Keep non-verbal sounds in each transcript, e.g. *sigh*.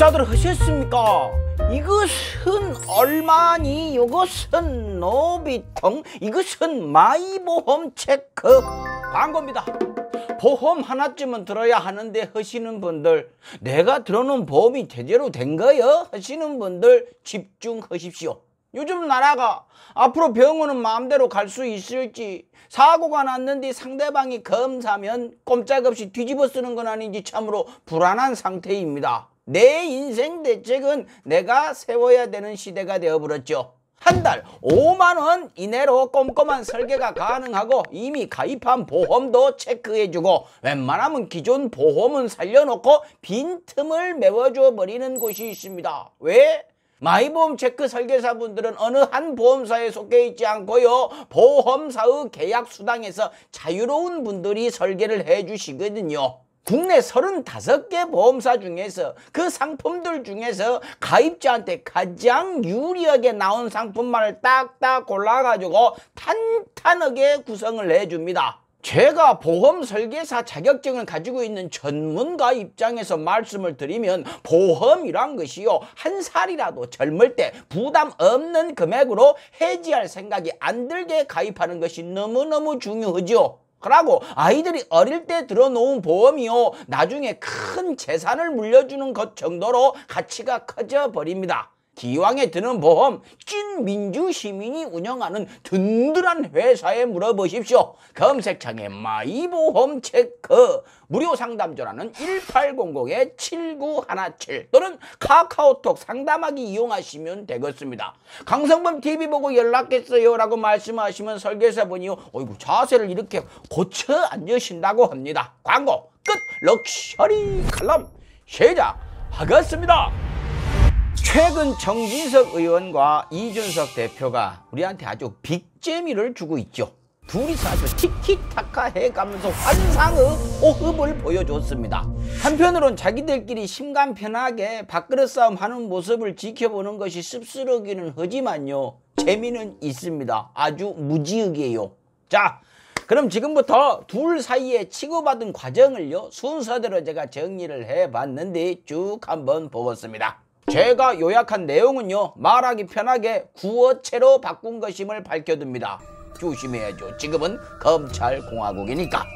식사들 하셨습니까? 이것은 얼마니 이것은 노비통 이것은 마이보험 체크 광고입니다 보험 하나쯤은 들어야 하는데 하시는 분들 내가 들어놓은 보험이 제대로 된 거요? 하시는 분들 집중하십시오 요즘 나라가 앞으로 병원은 마음대로 갈 수 있을지 사고가 났는데 상대방이 검사면 꼼짝없이 뒤집어 쓰는 건 아닌지 참으로 불안한 상태입니다 내 인생 대책은 내가 세워야 되는 시대가 되어버렸죠. 한 달 5만원 이내로 꼼꼼한 설계가 가능하고 이미 가입한 보험도 체크해주고 웬만하면 기존 보험은 살려놓고 빈틈을 메워줘 버리는 곳이 있습니다. 왜? 마이보험 체크 설계사분들은 어느 한 보험사에 속해 있지 않고요. 보험사의 계약 수당에서 자유로운 분들이 설계를 해주시거든요. 국내 35개 보험사 중에서 그 상품들 중에서 가입자한테 가장 유리하게 나온 상품만을 딱딱 골라가지고 탄탄하게 구성을 해줍니다. 제가 보험 설계사 자격증을 가지고 있는 전문가 입장에서 말씀을 드리면 보험이란 것이요 한 살이라도 젊을 때 부담 없는 금액으로 해지할 생각이 안 들게 가입하는 것이 너무너무 중요하죠 그 라고 아이들이 어릴 때 들어놓은 보험이요 나중에 큰 재산을 물려주는 것 정도로 가치가 커져 버립니다. 기왕에 드는 보험 찐 민주 시민이 운영하는 든든한 회사에 물어보십시오. 검색창에 마이보험 체크 무료 상담 전화는 1800-7917 또는 카카오톡 상담하기 이용하시면 되겠습니다. 강성범 TV 보고 연락했어요 라고 말씀하시면 설계사분이요. 어이구 자세를 이렇게 고쳐 앉으신다고 합니다. 광고 끝! 럭셔리 칼럼 시작하겠습니다. 최근 정진석 의원과 이준석 대표가 우리한테 아주 빅재미를 주고 있죠. 둘이서 아주 티키타카 해가면서 환상의 호흡을 보여줬습니다. 한편으론 자기들끼리 심간편하게 밥그릇 싸움 하는 모습을 지켜보는 것이 씁쓸하기는 하지만요. 재미는 있습니다. 아주 무지하게요. 자, 그럼 지금부터 둘 사이에 치고받은 과정을요. 순서대로 제가 정리를 해봤는데 쭉 한번 보겠습니다 제가 요약한 내용은요 말하기 편하게 구어체로 바꾼 것임을 밝혀둡니다 조심해야죠 지금은 검찰공화국이니까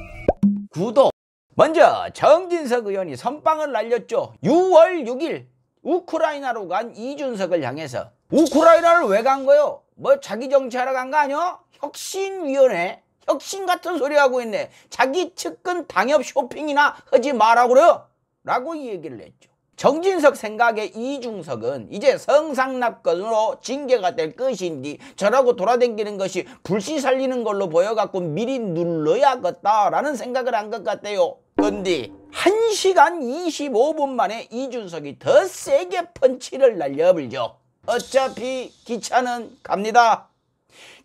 구독 먼저 정진석 의원이 선빵을 날렸죠 6월 6일 우크라이나로 간 이준석을 향해서 우크라이나를 왜 간 거요? 뭐 자기 정치하러 간 거 아니요? 혁신위원회? 혁신 같은 소리 하고 있네 자기 측근 당협 쇼핑이나 하지 말라고 그래요 라고 얘기를 했죠 정진석 생각에 이중석은 이제 성상납건으로 징계가 될 것인디 저라고 돌아댕기는 것이 불씨 살리는 걸로 보여갖고 미리 눌러야겠다라는 생각을 한 것 같아요. 근데 1시간 25분 만에 이준석이 더 세게 펀치를 날려버리죠. 어차피 기차는 갑니다.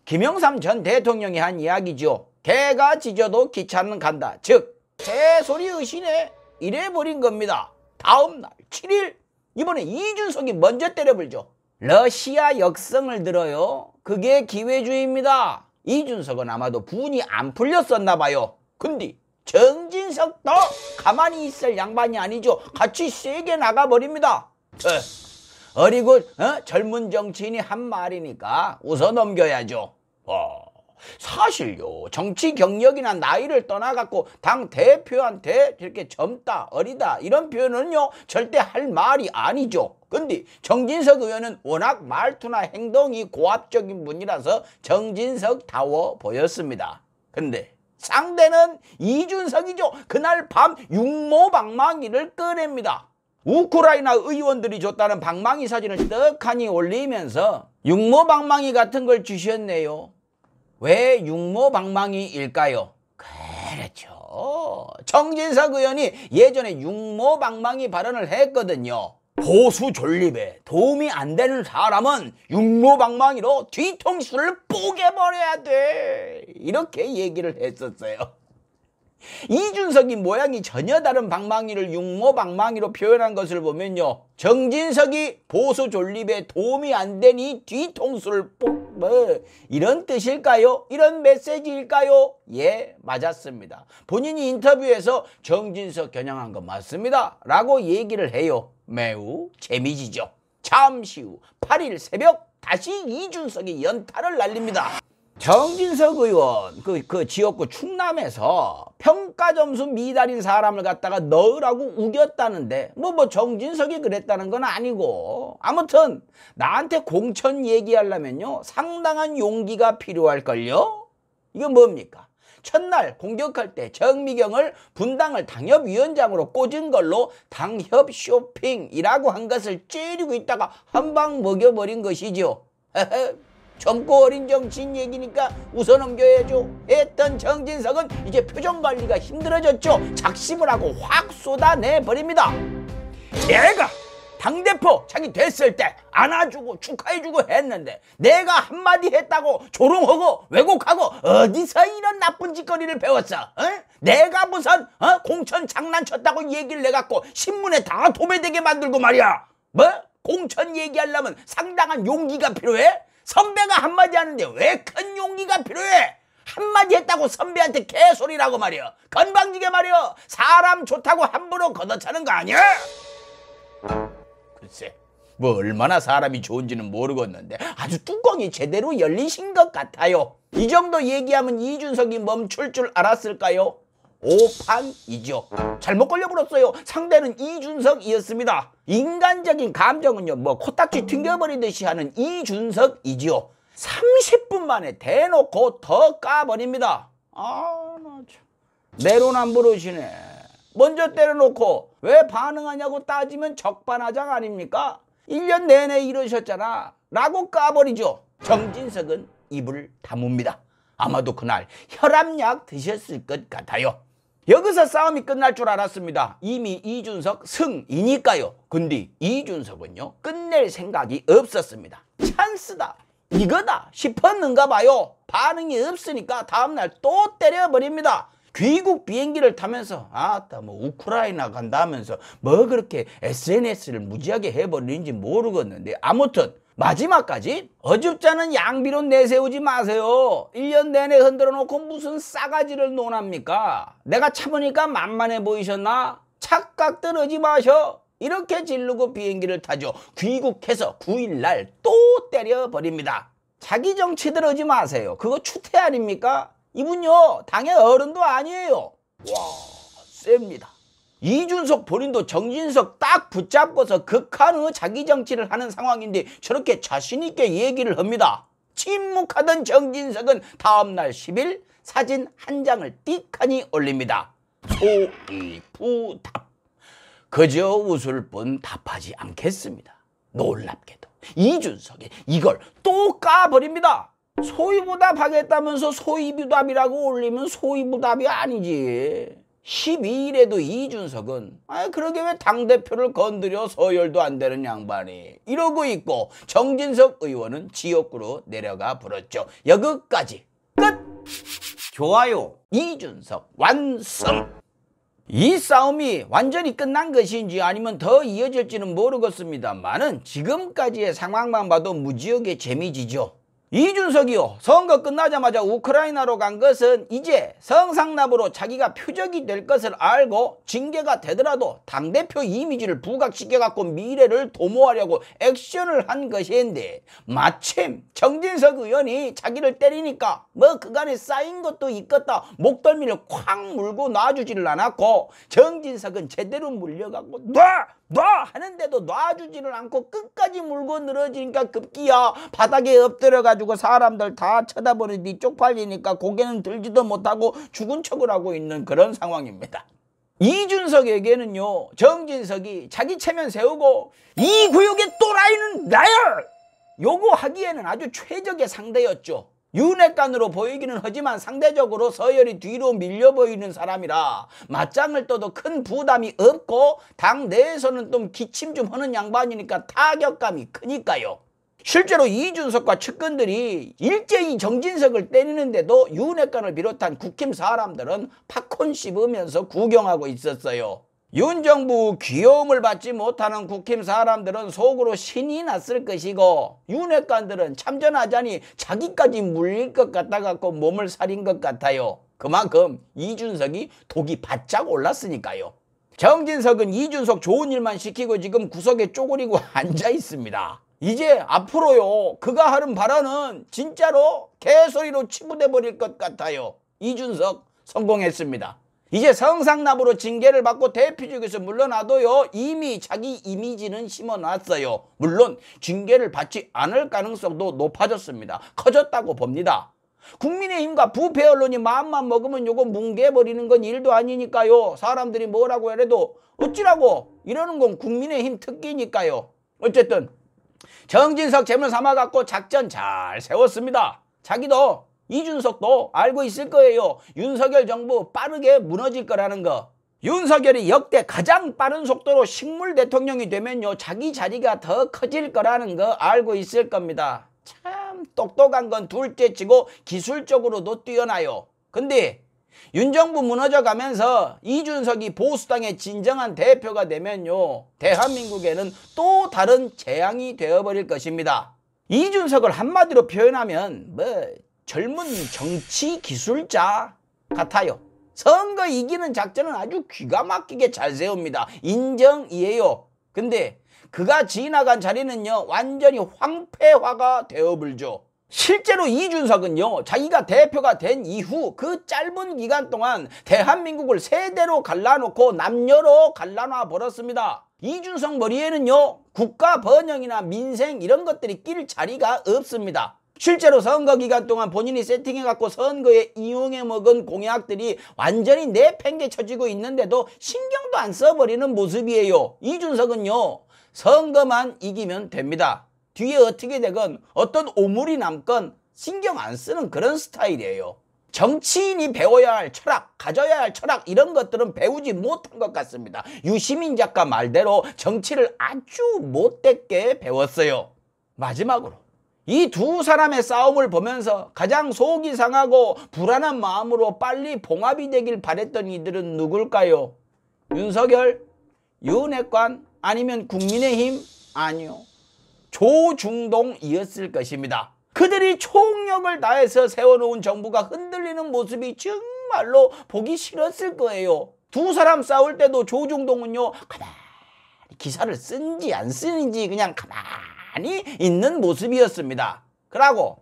김영삼 전 대통령이 한 이야기죠. 개가 짖어도 기차는 간다. 즉, 개 소리 의신에 이래버린 겁니다. 다음 날 7일 이번에 이준석이 먼저 때려불죠. 러시아 역성을 들어요. 그게 기회주의입니다. 이준석은 아마도 분이 안 풀렸었나 봐요. 근데 정진석도 가만히 있을 양반이 아니죠. 같이 세게 나가버립니다. 에, 어리고 어? 젊은 정치인이 한 말이니까 웃어 넘겨야죠. 어. 사실요 정치 경력이나 나이를 떠나갖고 당 대표한테 이렇게 젊다 어리다 이런 표현은요 절대 할 말이 아니죠 근데 정진석 의원은 워낙 말투나 행동이 고압적인 분이라서 정진석 다워 보였습니다 근데 상대는 이준석이죠 그날 밤 육모 방망이를 꺼냅니다 우크라이나 의원들이 줬다는 방망이 사진을 떡하니 올리면서 육모 방망이 같은 걸 주셨네요. 왜 육모방망이일까요? 그렇죠. 정진석 의원이 예전에 육모방망이 발언을 했거든요. 보수 존립에 도움이 안 되는 사람은 육모방망이로 뒤통수를 뽀개버려야 돼. 이렇게 얘기를 했었어요. 이준석이 모양이 전혀 다른 방망이를 육모방망이로 표현한 것을 보면요. 정진석이 보수 존립에 도움이 안 되니 뒤통수를 뽑... 뭐 이런 뜻일까요? 이런 메시지일까요? 예, 맞았습니다. 본인이 인터뷰에서 정진석 겨냥한 거 맞습니다. 라고 얘기를 해요. 매우 재미지죠. 잠시 후 8일 새벽 다시 이준석이 연타를 날립니다. 정진석 의원 그, 그 지역구 충남에서 평가 점수 미달인 사람을 갖다가 넣으라고 우겼다는데 뭐뭐 뭐 정진석이 그랬다는 건 아니고 아무튼 나한테 공천 얘기하려면요 상당한 용기가 필요할걸요 이건 뭡니까 첫날 공격할 때 정미경을 분당을 당협위원장으로 꽂은 걸로 당협 쇼핑이라고 한 것을 찌르고 있다가 한 방 먹여버린 것이지요 *laughs* 젊고 어린 정치인 얘기니까 웃어 넘겨야죠 했던 정진석은 이제 표정 관리가 힘들어졌죠 작심을 하고 확 쏟아내버립니다 내가 당대표 자기 됐을 때 안아주고 축하해주고 했는데 내가 한마디 했다고 조롱하고 왜곡하고 어디서 이런 나쁜 짓거리를 배웠어? 어? 내가 무슨 어? 공천 장난쳤다고 얘기를 내갖고 신문에 다 도배되게 만들고 말이야. 뭐? 공천 얘기하려면 상당한 용기가 필요해? 선배가 한마디 하는데 왜 큰 용기가 필요해? 한마디 했다고 선배한테 개소리라고 말이야. 건방지게 말이야. 사람 좋다고 함부로 걷어차는 거 아니야? 글쎄, 뭐 얼마나 사람이 좋은지는 모르겠는데 아주 뚜껑이 제대로 열리신 것 같아요. 이 정도 얘기하면 이준석이 멈출 줄 알았을까요? 오판이죠. 잘못 걸려버렸어요. 상대는 이준석이었습니다. 인간적인 감정은요. 뭐 코딱지 튕겨버리듯이 하는 이준석이지요. 30분 만에 대놓고 더 까버립니다. 아, 맞아. 내로남불하시네. 먼저 때려놓고 왜 반응하냐고 따지면 적반하장 아닙니까? 1년 내내 이러셨잖아. 라고 까버리죠. 정진석은 입을 다뭅니다. 아마도 그날 혈압약 드셨을 것 같아요. 여기서 싸움이 끝날 줄 알았습니다. 이미 이준석 승이니까요. 근데 이준석은요. 끝낼 생각이 없었습니다. 찬스다. 이거다 싶었는가 봐요. 반응이 없으니까 다음날 또 때려버립니다. 귀국 비행기를 타면서 아따 뭐 우크라이나 간다면서 뭐 그렇게 SNS를 무지하게 해버리는지 모르겠는데 아무튼 마지막까지 어줍잖은 양비론 내세우지 마세요. 1년 내내 흔들어 놓고 무슨 싸가지를 논합니까? 내가 참으니까 만만해 보이셨나? 착각 떨어지 마셔. 이렇게 질르고 비행기를 타죠. 귀국해서 9일날 또 때려버립니다. 자기 정치 들어지 마세요. 그거 추태 아닙니까? 이분요 당의 어른도 아니에요. 와 셉니다. 이준석 본인도 정진석 딱 붙잡고서 극한의 자기 정치를 하는 상황인데 저렇게 자신있게 얘기를 합니다. 침묵하던 정진석은 다음날 10일 사진 한 장을 띠하니 올립니다. 소일부답. 그저 웃을 뿐 답하지 않겠습니다. 놀랍게도 이준석이 이걸 또 까버립니다. 소위부답 하겠다면서 소위부답이라고 올리면 소위부답이 아니지. 12일에도 이준석은 아 그러게 왜 당대표를 건드려 서열도 안 되는 양반이 이러고 있고 정진석 의원은 지역구로 내려가 불었죠. 여기까지 끝! 좋아요 이준석 완성! 이 싸움이 완전히 끝난 것인지 아니면 더 이어질지는 모르겠습니다만 지금까지의 상황만 봐도 무지하게 재미지죠. 이준석이요 선거 끝나자마자 우크라이나로 간 것은 이제 성상납으로 자기가 표적이 될 것을 알고 징계가 되더라도 당대표 이미지를 부각시켜갖고 미래를 도모하려고 액션을 한 것인데 마침 정진석 의원이 자기를 때리니까 뭐 그간에 쌓인 것도 있겠다 목덜미를 쾅 물고 놔주지를 않았고 정진석은 제대로 물려갖고 놔! 놔 하는데도 놔주지를 않고 끝까지 물고 늘어지니까 급기야 바닥에 엎드려가지고 사람들 다 쳐다보는 뒤 네 쪽팔리니까 고개는 들지도 못하고 죽은 척을 하고 있는 그런 상황입니다. 이준석에게는요 정진석이 자기 체면 세우고 이 구역의 또라이는 나열 요구하기에는 아주 최적의 상대였죠. 윤핵관으로 보이기는 하지만 상대적으로 서열이 뒤로 밀려 보이는 사람이라 맞짱을 떠도 큰 부담이 없고 당 내에서는 좀 기침 좀 하는 양반이니까 타격감이 크니까요. 실제로 이준석과 측근들이 일제히 정진석을 때리는데도 윤핵관을 비롯한 국힘 사람들은 팝콘 씹으면서 구경하고 있었어요. 윤 정부 귀여움을 받지 못하는 국힘 사람들은 속으로 신이 났을 것이고 윤핵관들은 참전하자니 자기까지 물릴 것같다 갖고 몸을 살인 것 같아요. 그만큼 이준석이 독이 바짝 올랐으니까요. 정진석은 이준석 좋은 일만 시키고 지금 구석에 쪼그리고 *laughs* 앉아 있습니다. 이제 앞으로요 그가 하는 발언은 진짜로 개소리로 치부돼 버릴 것 같아요. 이준석 성공했습니다. 이제 성상납으로 징계를 받고 대피죽에서 물러나도요 이미 자기 이미지는 심어놨어요. 물론 징계를 받지 않을 가능성도 높아졌습니다. 커졌다고 봅니다. 국민의힘과 부패 언론이 마음만 먹으면 요거 뭉개버리는 건 일도 아니니까요. 사람들이 뭐라고 해도 어찌라고 이러는 건 국민의힘 특기니까요. 어쨌든 정진석 재물 삼아갖고 작전 잘 세웠습니다. 자기도 이준석도 알고 있을 거예요. 윤석열 정부 빠르게 무너질 거라는 거. 윤석열이 역대 가장 빠른 속도로 식물 대통령이 되면요. 자기 자리가 더 커질 거라는 거 알고 있을 겁니다. 참 똑똑한 건 둘째치고 기술적으로도 뛰어나요. 근데 윤정부 무너져가면서 이준석이 보수당의 진정한 대표가 되면요. 대한민국에는 또 다른 재앙이 되어버릴 것입니다. 이준석을 한마디로 표현하면 뭐 젊은 정치 기술자 같아요. 선거 이기는 작전은 아주 귀가 막히게 잘 세웁니다. 인정이에요. 근데 그가 지나간 자리는요 완전히 황폐화가 되어불죠. 실제로 이준석은요 자기가 대표가 된 이후 그 짧은 기간 동안 대한민국을 세대로 갈라놓고 남녀로 갈라놔 버렸습니다. 이준석 머리에는요 국가 번영이나 민생 이런 것들이 낄 자리가 없습니다. 실제로 선거 기간 동안 본인이 세팅해갖고 선거에 이용해 먹은 공약들이 완전히 내팽개쳐지고 있는데도 신경도 안 써버리는 모습이에요. 이준석은요. 선거만 이기면 됩니다. 뒤에 어떻게 되건 어떤 오물이 남건 신경 안 쓰는 그런 스타일이에요. 정치인이 배워야 할 철학, 가져야 할 철학 이런 것들은 배우지 못한 것 같습니다. 유시민 작가 말대로 정치를 아주 못됐게 배웠어요. 마지막으로 이두 사람의 싸움을 보면서 가장 속이 상하고 불안한 마음으로 빨리 봉합이 되길 바랬던 이들은 누굴까요? 윤석열, 윤핵관 아니면 국민의힘? 아니요. 조중동이었을 것입니다. 그들이 총력을 다해서 세워놓은 정부가 흔들리는 모습이 정말로 보기 싫었을 거예요. 두 사람 싸울 때도 조중동은요 가만히 기사를 쓴지 안 쓰는지 그냥 가만히 많이 있는 모습이었습니다. 그러고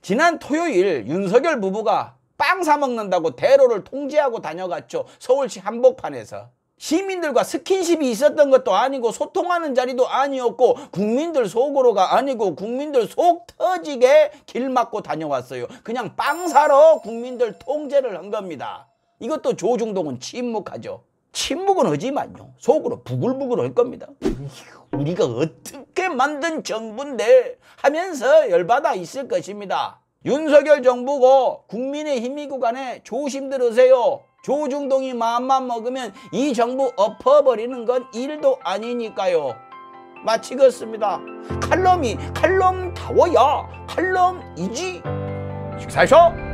지난 토요일 윤석열 부부가 빵 사먹는다고 대로를 통제하고 다녀갔죠. 서울시 한복판에서. 시민들과 스킨십이 있었던 것도 아니고 소통하는 자리도 아니었고 국민들 속으로가 아니고 국민들 속 터지게 길 막고 다녀왔어요. 그냥 빵 사러 국민들 통제를 한 겁니다. 이것도 조중동은 침묵하죠. 침묵은 하지만요. 속으로 부글부글 할 겁니다. 우리가 어떻게 만든 정부인데 하면서 열받아 있을 것입니다. 윤석열 정부고 국민의힘이고 간에 조심 들으세요. 조중동이 마음만 먹으면 이 정부 엎어버리는 건 일도 아니니까요. 마치겠습니다. 칼럼이 칼럼 타워야 칼럼이지. 식사하셔.